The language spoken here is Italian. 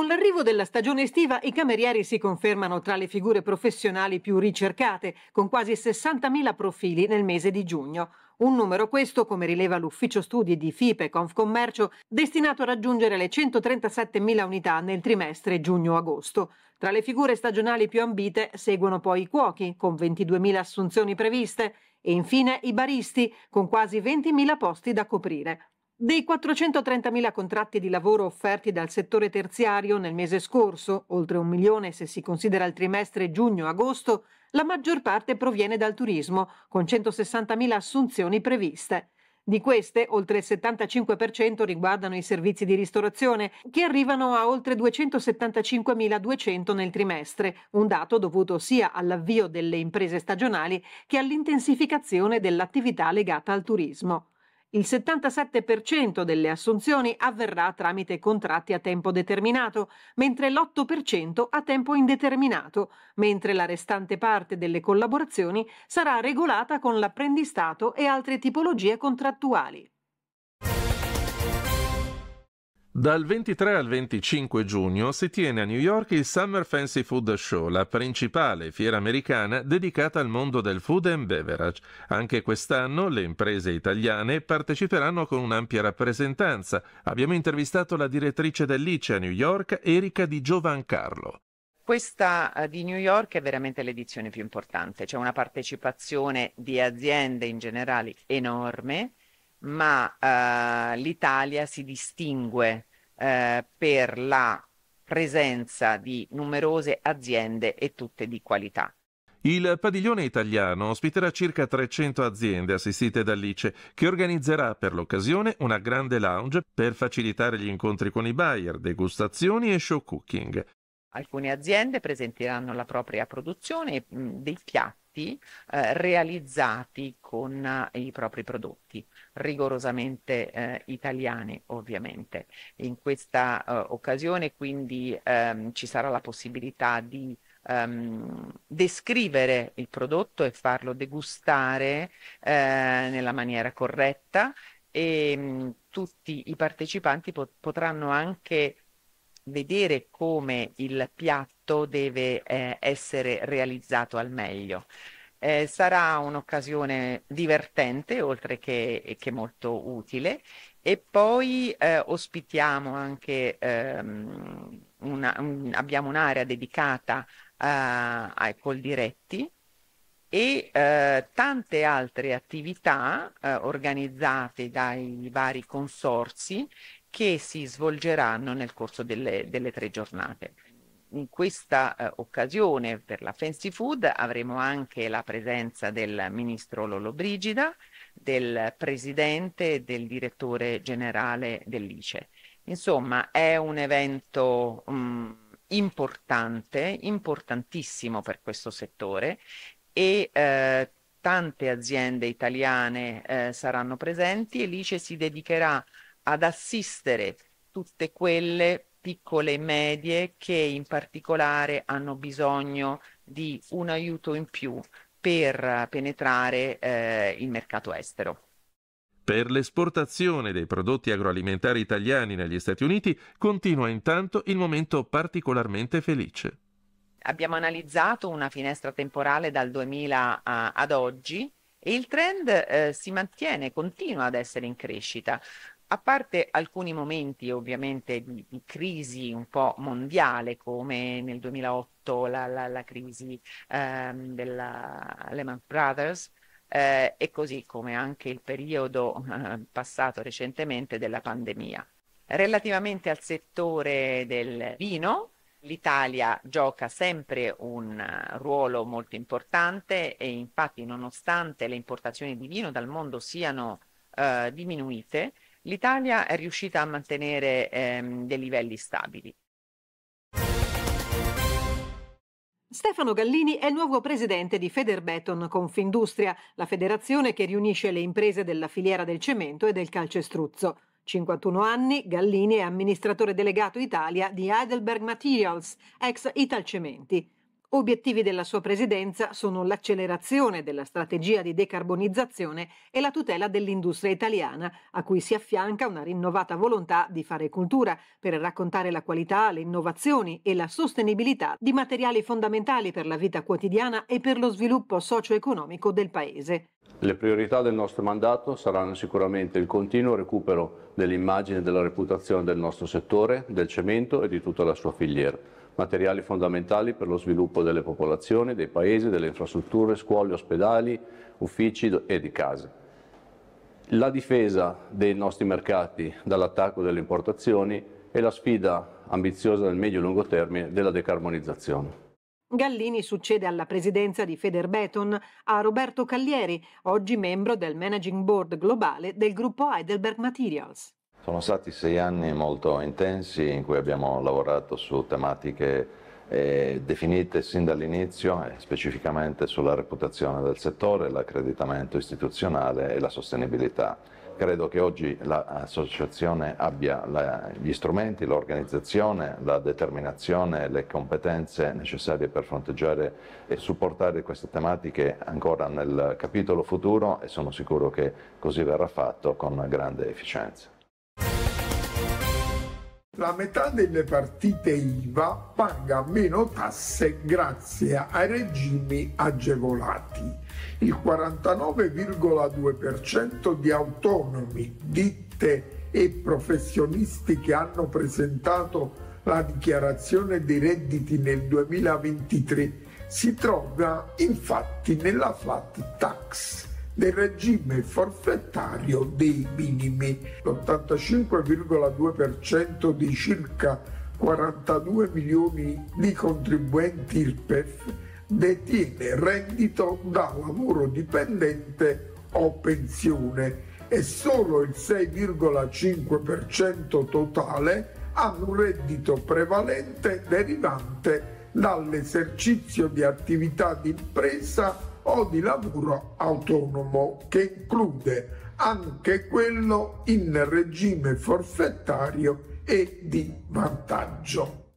Con l'arrivo della stagione estiva i camerieri si confermano tra le figure professionali più ricercate, con quasi 60.000 profili nel mese di giugno. Un numero questo, come rileva l'ufficio studi di FIPE Confcommercio, destinato a raggiungere le 137.000 unità nel trimestre giugno-agosto. Tra le figure stagionali più ambite seguono poi i cuochi, con 22.000 assunzioni previste, e infine i baristi, con quasi 20.000 posti da coprire. Dei 430.000 contratti di lavoro offerti dal settore terziario nel mese scorso, oltre un milione se si considera il trimestre giugno-agosto, la maggior parte proviene dal turismo, con 160.000 assunzioni previste. Di queste, oltre il 75% riguardano i servizi di ristorazione, che arrivano a oltre 275.200 nel trimestre, un dato dovuto sia all'avvio delle imprese stagionali che all'intensificazione dell'attività legata al turismo. Il 77% delle assunzioni avverrà tramite contratti a tempo determinato, mentre l'8% a tempo indeterminato, mentre la restante parte delle collaborazioni sarà regolata con l'apprendistato e altre tipologie contrattuali. Dal 23 al 25 giugno si tiene a New York il Summer Fancy Food Show, la principale fiera americana dedicata al mondo del food and beverage. Anche quest'anno le imprese italiane parteciperanno con un'ampia rappresentanza. Abbiamo intervistato la direttrice dell'ICE a New York, Erika Di Giovancarlo. Questa eh, di New York è veramente l'edizione più importante, c'è una partecipazione di aziende in generale enorme, ma uh, l'Italia si distingue eh, per la presenza di numerose aziende e tutte di qualità. Il padiglione italiano ospiterà circa 300 aziende assistite dall'ICE, che organizzerà per l'occasione una grande lounge per facilitare gli incontri con i buyer, degustazioni e show cooking. Alcune aziende presenteranno la propria produzione mm, dei piatti progetti eh, realizzati con eh, i propri prodotti, rigorosamente eh, italiani ovviamente. In questa eh, occasione quindi ehm, ci sarà la possibilità di ehm, descrivere il prodotto e farlo degustare eh, nella maniera corretta e mh, mm, tutti i partecipanti pot potranno anche vedere come il piatto tutto deve eh, essere realizzato al meglio. Eh, sarà un'occasione divertente oltre che, che, molto utile e poi eh, ospitiamo anche ehm, una, un, abbiamo un'area dedicata eh, ai poldiretti e eh, tante altre attività eh, organizzate dai vari consorsi che si svolgeranno nel corso delle, delle tre giornate in questa eh, occasione per la Fancy Food avremo anche la presenza del ministro Lollobrigida, del presidente e del direttore generale dell'ICE. Insomma, è un evento mh, mm, importante, importantissimo per questo settore e eh, tante aziende italiane eh, saranno presenti e l'ICE si dedicherà ad assistere tutte quelle piccole e medie che in particolare hanno bisogno di un aiuto in più per penetrare eh, il mercato estero. Per l'esportazione dei prodotti agroalimentari italiani negli Stati Uniti continua intanto il momento particolarmente felice. Abbiamo analizzato una finestra temporale dal 2000 a, ad oggi e il trend eh, si mantiene, continua ad essere in crescita a parte alcuni momenti ovviamente di, di, crisi un po' mondiale come nel 2008 la, la, la crisi ehm, della Lehman Brothers eh, e così come anche il periodo eh, passato recentemente della pandemia. Relativamente al settore del vino, L'Italia gioca sempre un ruolo molto importante e infatti nonostante le importazioni di vino dal mondo siano eh, diminuite, l'Italia è riuscita a mantenere ehm, dei livelli stabili. Stefano Gallini è il nuovo presidente di Federbeton Confindustria, la federazione che riunisce le imprese della filiera del cemento e del calcestruzzo. 51 anni, Gallini è amministratore delegato Italia di Heidelberg Materials, ex Italcementi. Obiettivi della sua presidenza sono l'accelerazione della strategia di decarbonizzazione e la tutela dell'industria italiana, a cui si affianca una rinnovata volontà di fare cultura per raccontare la qualità, le innovazioni e la sostenibilità di materiali fondamentali per la vita quotidiana e per lo sviluppo socio-economico del Paese. Le priorità del nostro mandato saranno sicuramente il continuo recupero dell'immagine e della reputazione del nostro settore, del cemento e di tutta la sua filiera materiali fondamentali per lo sviluppo delle popolazioni, dei paesi, delle infrastrutture, scuole, ospedali, uffici e di case. La difesa dei nostri mercati dall'attacco delle importazioni e la sfida ambiziosa nel medio e lungo termine della decarbonizzazione. Gallini succede alla presidenza di Federbeton a Roberto Caglieri, oggi membro del Managing Board globale del gruppo Heidelberg Materials. Sono stati sei anni molto intensi in cui abbiamo lavorato su tematiche eh, definite sin dall'inizio, eh, specificamente sulla reputazione del settore, l'accreditamento istituzionale e la sostenibilità. Credo che oggi l'associazione abbia la, gli strumenti, l'organizzazione, la determinazione, le competenze necessarie per fronteggiare e supportare queste tematiche ancora nel capitolo futuro e sono sicuro che così verrà fatto con grande efficienza. La metà delle partite IVA paga meno tasse grazie ai regimi agevolati. Il 49,2% di autonomi, ditte e professionisti che hanno presentato la dichiarazione dei redditi nel 2023 si trova infatti nella flat tax del regime forfettario dei minimi. L'85,2% di circa 42 milioni di contribuenti IRPEF detiene reddito da lavoro dipendente o pensione e solo il 6,5% totale ha un reddito prevalente derivante dall'esercizio di attività d'impresa o di lavoro autonomo che include anche quello in regime forfettario e di vantaggio.